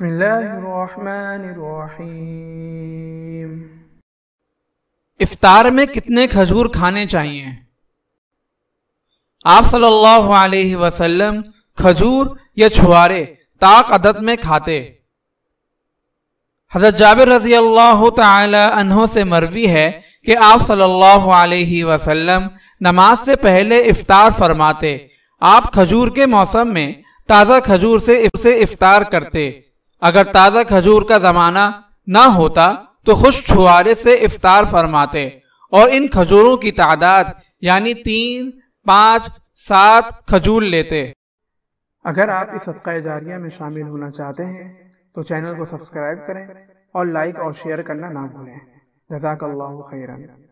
बसमीम इफ्तार में कितने खजूर खाने चाहिए आप सल्लल्लाहु अलैहि वसल्लम खजूर या छुआरे ताक अदत में खाते हजरत जाबिर रजी अल्लाह तहों से मरवी है कि आप सल्लल्लाहु अलैहि वसल्लम नमाज से पहले इफ्तार फरमाते आप खजूर के मौसम में ताज़ा खजूर से इफ्तार करते अगर ताज़ा खजूर का ज़माना ना होता तो खुश छुआरे से इफ्तार फरमाते और इन खजूरों की तादाद यानी तीन पाँच सात खजूर लेते अगर आप इस सदका जारिया में शामिल होना चाहते हैं तो चैनल को सब्सक्राइब करें और लाइक और शेयर करना ना भूलें जजाक